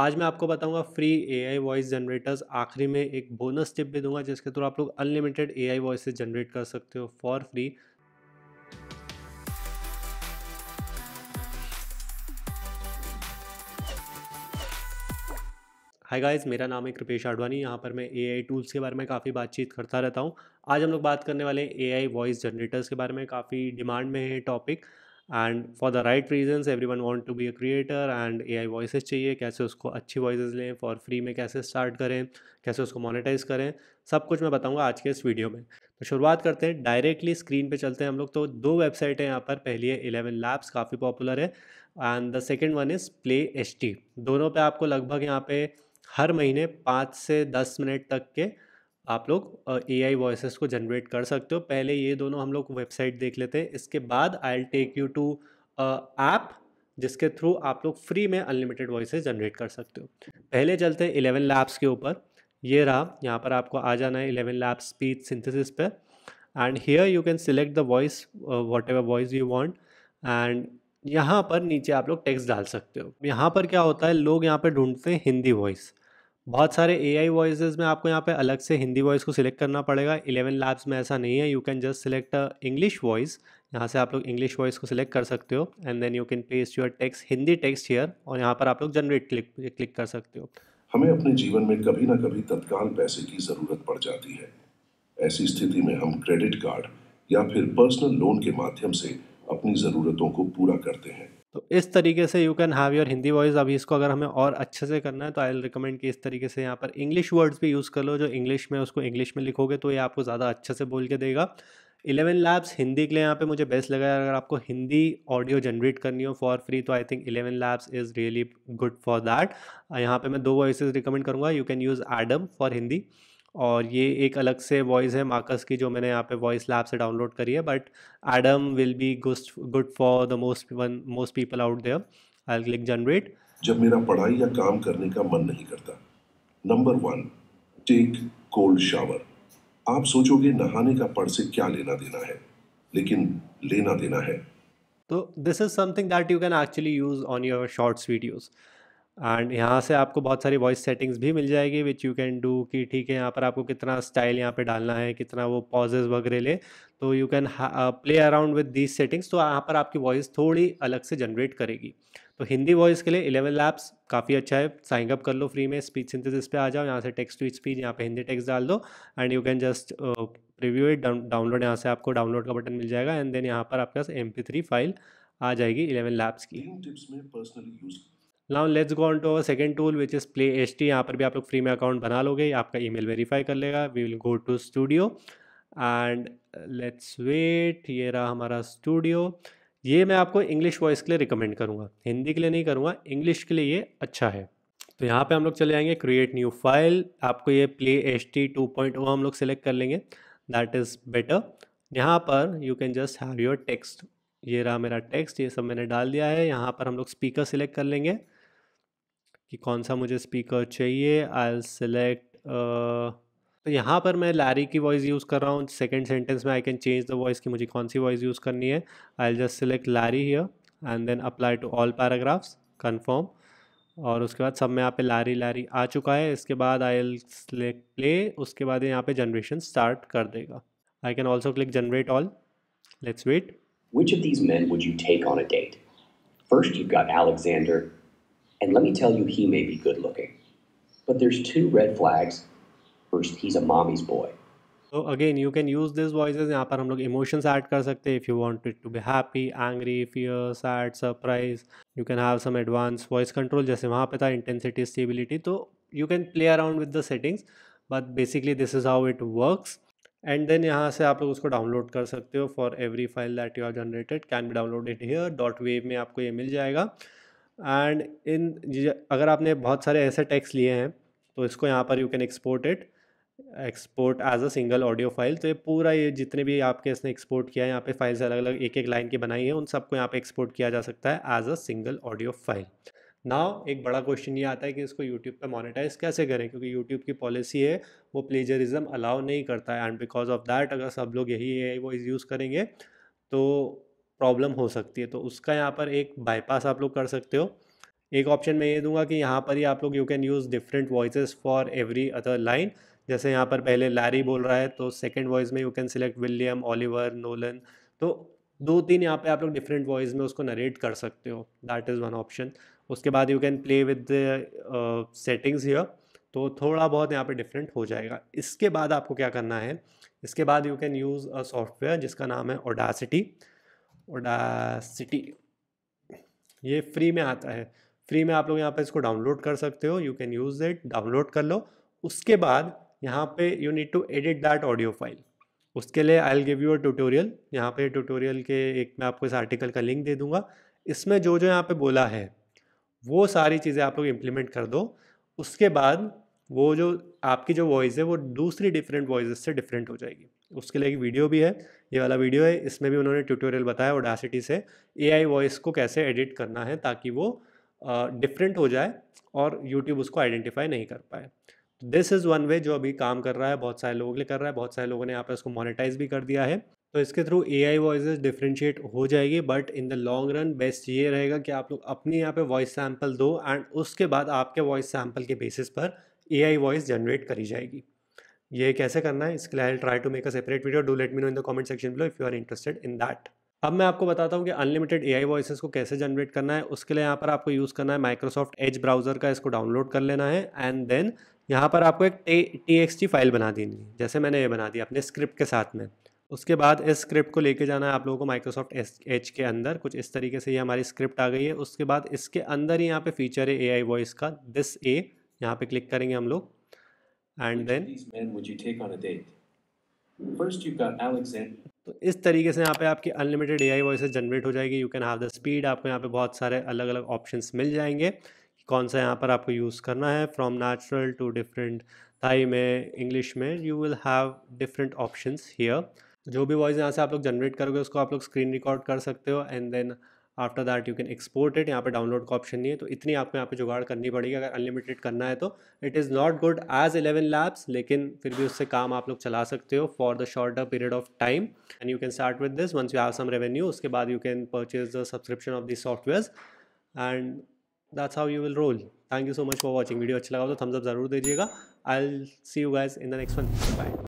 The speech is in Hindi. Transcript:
आज मैं आपको बताऊंगा फ्री एआई वॉइस जनरेटर्स आखिरी में एक बोनस टिप भी दूंगा जिसके थ्रू आप लोग अनलिमिटेड एआई वॉइस जनरेट कर सकते हो फॉर फ्री हाय गाइस मेरा नाम है कृपेश आडवाणी यहाँ पर मैं एआई टूल्स के बारे में काफ़ी बातचीत करता रहता हूँ आज हम लोग बात करने वाले हैं एआई वॉइस जनरेटर्स के बारे में काफ़ी डिमांड में है topic and for the right reasons everyone want to be a creator and A I voice चाहिए कैसे उसको अच्छी वॉइस लें फॉर फ्री में कैसे स्टार्ट करें कैसे उसको मोनिटाइज करें सब कुछ मैं बताऊंगा आज के इस वीडियो में तो शुरुआत करते हैं डायरेक्टली स्क्रीन पे चलते हैं हम लोग तो दो वेबसाइट हैं यहाँ पर पहली है इलेवन लैब्स काफ़ी पॉपुलर है and the second one is play H दोनों पर आपको लगभग यहाँ पर हर महीने पाँच से दस मिनट तक के आप लोग ए आई वॉइस को जनरेट कर सकते हो पहले ये दोनों हम लोग वेबसाइट देख लेते हैं इसके बाद I take you to app जिसके थ्रू आप लोग फ्री में अनलिमिटेड वॉइस जनरेट कर सकते हो पहले चलते हैं इलेवन लैब्स के ऊपर ये रहा यहाँ पर आपको आ जाना है इलेवन लैब्स स्पीच सिंथेसिस पे and here you can select the voice whatever voice you want and यहाँ पर नीचे आप लोग टेक्स्ट डाल सकते हो यहाँ पर क्या होता है लोग यहाँ पर ढूंढते हैं हिंदी वॉइस बहुत सारे ए आई वॉइस में आपको यहाँ पे अलग से हिंदी वॉइस को सिलेक्ट करना पड़ेगा इलेवन लैब्स में ऐसा नहीं है you can just select English voice यहाँ से आप लोग इंग्लिश वॉइस को सिलेक्ट कर सकते हो and then you can paste your text Hindi text here और यहाँ पर आप लोग जनरेट क्लिक क्लिक कर सकते हो हमें अपने जीवन में कभी ना कभी तत्काल पैसे की ज़रूरत पड़ जाती है ऐसी स्थिति में हम क्रेडिट कार्ड या फिर पर्सनल लोन के माध्यम से अपनी ज़रूरतों को पूरा करते हैं तो इस तरीके से you can have your Hindi voice अभी इसको अगर हमें और अच्छे से करना है तो आई रिकमेंड कि इस तरीके से यहाँ पर इंग्लिश वर्ड्स भी यूज़ कर लो जो इंग्लिश में उसको इंग्लिश में लिखोगे तो ये आपको ज़्यादा अच्छे से बोल के देगा इलेवन लैब्स हिंदी के लिए यहाँ पे मुझे बेस्ट लगा अगर आपको हिंदी ऑडियो जनरेट करनी हो फॉर फ्री तो I think eleven labs is really good for that यहाँ पे मैं दो वॉइस रिकमेंड करूँगा you can use Adam for Hindi और ये एक अलग से वॉइस है मार्कस की जो मैंने यहाँ पे वॉइस लैब से डाउनलोड करी है but Adam will be good for the most one most people out there I click generate जब मेरा पढ़ाई या काम करने का मन नहीं करता number one take cold shower आप सोचोगे नहाने का पड़ से क्या लेना देना है लेकिन लेना देना है तो this is something that you can actually use on your shorts videos and यहाँ से आपको बहुत सारी वॉइस सेटिंग्स भी मिल जाएगी विच यू कैन डू कि ठीक है यहाँ पर आपको कितना स्टाइल यहाँ पे डालना है कितना वो पॉजेज वगैरह ले तो you can play around with these settings तो यहाँ पर आपकी वॉइस थोड़ी अलग से जनरेट करेगी तो हिंदी वॉइस के लिए इलेवन लैब्स काफ़ी अच्छा है साइन अप कर लो फ्री में स्पीच सिंथेसिस पे आ जाओ यहाँ से टेक्स्ट टू स्पीच यहाँ पे हिंदी टेक्स्ट डाल दो and you can just preview it download यहाँ से आपको डाउनलोड का बटन मिल जाएगा एंड देन यहाँ पर आपके पास एम फाइल आ जाएगी इलेवन लैब्स की टिप्स में personally use now let's go on to our second tool which is play H T यहाँ पर भी आप लोग फ्री में अकाउंट बना लोगे आपका ईमेल वेरीफाई कर लेगा we will go to studio and let's wait ये रहा हमारा स्टूडियो ये मैं आपको इंग्लिश वॉइस के लिए रिकमेंड करूँगा हिंदी के लिए नहीं करूँगा इंग्लिश के लिए ये अच्छा है तो यहाँ पे हम लोग चले जाएंगे क्रिएट न्यू फाइल आपको ये play H T two point वो हम लोग सेलेक्ट कर लेंगे दैट इज़ बेटर यहाँ पर you can just have your text ये रहा मेरा टेक्स्ट ये सब मैंने डाल दिया है यहाँ पर हम लोग स्पीकर सिलेक्ट कर लेंगे कि कौन सा मुझे स्पीकर चाहिए आई सेलेक्ट तो यहाँ पर मैं लैरी की वॉइस यूज़ कर रहा हूँ सेकेंड सेंटेंस में I can change the voice कि मुझे कौन सी वॉइस यूज़ करनी है I just select Larry here and then apply to all paragraphs confirm और उसके बाद सब में यहाँ पे लारी लारी आ चुका है इसके बाद आई एल सेलेक्ट प्ले उसके बाद यहाँ पे जनरेशन स्टार्ट कर देगा I can also click generate all let's wait Which of these men would you take on a date? First, you've got Alexander, And let me tell you, he may be good looking. But there's two red flags. First, he's a mommy's boy. So again, you can use these voices. यहाँ पर हम लोग emotions add कर सकते हैं. If you want it to be happy, angry, fear, sad, surprise, you can have some advanced voice control. जैसे वहाँ पे था intensity, stability. तो you can play around with the settings. But basically, this is how it works. And then यहाँ से आप लोग उसको डाउनलोड कर सकते हो for every file that you are generated can be downloaded here dot wav में आपको ये मिल जाएगा एंड इन अगर आपने बहुत सारे ऐसे टैक्स लिए हैं तो इसको यहाँ पर you can export it export as a single audio file तो ये पूरा ये जितने भी आपके इसने एक्सपोर्ट किया है यहाँ पे फाइल्स अलग अलग एक एक लाइन की बनाई है उन सबको यहाँ पे एक्सपोर्ट किया जा सकता है as a single audio file now एक बड़ा क्वेश्चन ये आता है कि इसको यूट्यूब पर मोनेटाइज कैसे करें क्योंकि यूट्यूब की पॉलिसी है वो प्लेजरिज्म अलाउ नहीं करता है एंड बिकॉज ऑफ दैट अगर सब लोग यही है वो यूज़ करेंगे तो प्रॉब्लम हो सकती है तो उसका यहाँ पर एक बाईपास आप लोग कर सकते हो एक ऑप्शन मैं ये दूंगा कि यहाँ पर ही आप लोग you can use different voice for every other line जैसे यहाँ पर पहले लैरी बोल रहा है तो सेकेंड वॉइस में you can select William Oliver Nolan तो दो तीन यहाँ पे आप लोग डिफरेंट वॉइस में उसको नरेट कर सकते हो दैट इज़ वन ऑप्शन उसके बाद you can play with settings here तो थोड़ा बहुत यहाँ पे डिफरेंट हो जाएगा इसके बाद आपको क्या करना है इसके बाद you can use a software जिसका नाम है ओडासिटी ओडासिटी ये फ्री में आता है फ्री में आप लोग यहाँ पे इसको डाउनलोड कर सकते हो you can use it download कर लो उसके बाद यहाँ पे you need to edit that audio file उसके लिए I'll give you a tutorial यहाँ पे ट्यूटोरियल के एक मैं आपको इस आर्टिकल का लिंक दे दूंगा इसमें जो जो यहाँ पे बोला है वो सारी चीज़ें आप लोग इम्प्लीमेंट कर दो उसके बाद वो जो आपकी जो वॉइस है वो दूसरी डिफरेंट वॉइस से डिफरेंट हो जाएगी उसके लिए एक वीडियो भी है ये वाला वीडियो है इसमें भी उन्होंने ट्यूटोरियल बताया ओडासिटी से आई वॉइस को कैसे एडिट करना है ताकि वो डिफरेंट uh, हो जाए और यूट्यूब उसको आइडेंटिफाई नहीं कर पाए तो दिस इज़ वन वे जो अभी काम कर रहा है बहुत सारे लोगों के कर रहा है बहुत सारे लोगों ने यहाँ पर उसको मोनिटाइज भी कर दिया है तो इसके through A I voice differentiate हो जाएगी but in the long run best ये रहेगा कि आप लोग अपने यहाँ पे वॉइस सैम्पल दो एंड उसके बाद आपके वॉइस सैम्पल के बेसिस पर ए आई वॉइस जनरेट करी जाएगी ये कैसे करना है इसके लिए I try to make a separate video do let me know in the comment section below if you are interested in that अब मैं आपको बताता हूँ कि अनलिमिटेड ए आई वॉइस को कैसे जनरेट करना है उसके लिए यहाँ पर आपको यूज़ करना है माइक्रोसॉफ्ट एज ब्राउज़र का इसको डाउनलोड कर लेना है एंड देन यहाँ पर आपको एक टी एक्स टी फाइल बना देनी है जैसे मैंने ये बना दी अपने स्क्रिप्ट के साथ में उसके बाद इस स्क्रिप्ट को लेके जाना है आप लोगों को माइक्रोसॉफ्ट एच के अंदर कुछ इस तरीके से ये हमारी स्क्रिप्ट आ गई है उसके बाद इसके अंदर ही यहाँ पे फीचर है ए आई वॉइस का दिस ए यहाँ पे क्लिक करेंगे हम लोग And then तो इस तरीके से यहाँ पे आपकी unlimited A I voices generate हो जाएगी you can have the speed आपको यहाँ पे बहुत सारे अलग अलग ऑप्शन मिल जाएंगे कौन सा यहाँ पर आपको यूज़ करना है from natural to different Thai में इंग्लिश में you will have different options here जो भी वॉइस यहाँ से आप लोग जनरेट करोगे उसको आप लोग स्क्रीन रिकॉर्ड कर सकते हो and then after that you can export it यहाँ पे डाउनलोड का ऑप्शन नहीं है तो इतनी आपको यहाँ पे जुगाड़ करनी पड़ेगी अगर अनलिमिटेड करना है तो it is not good as eleven labs लेकिन फिर भी उससे काम आप लोग चला सकते हो for the shorter period of time and you can start with this once you have some revenue उसके बाद you can purchase the subscription of this software and that's how you will roll thank you so much for watching video अच्छा लगा तो थम्सअप जरूर दीजिएगा I see you guys in the next one bye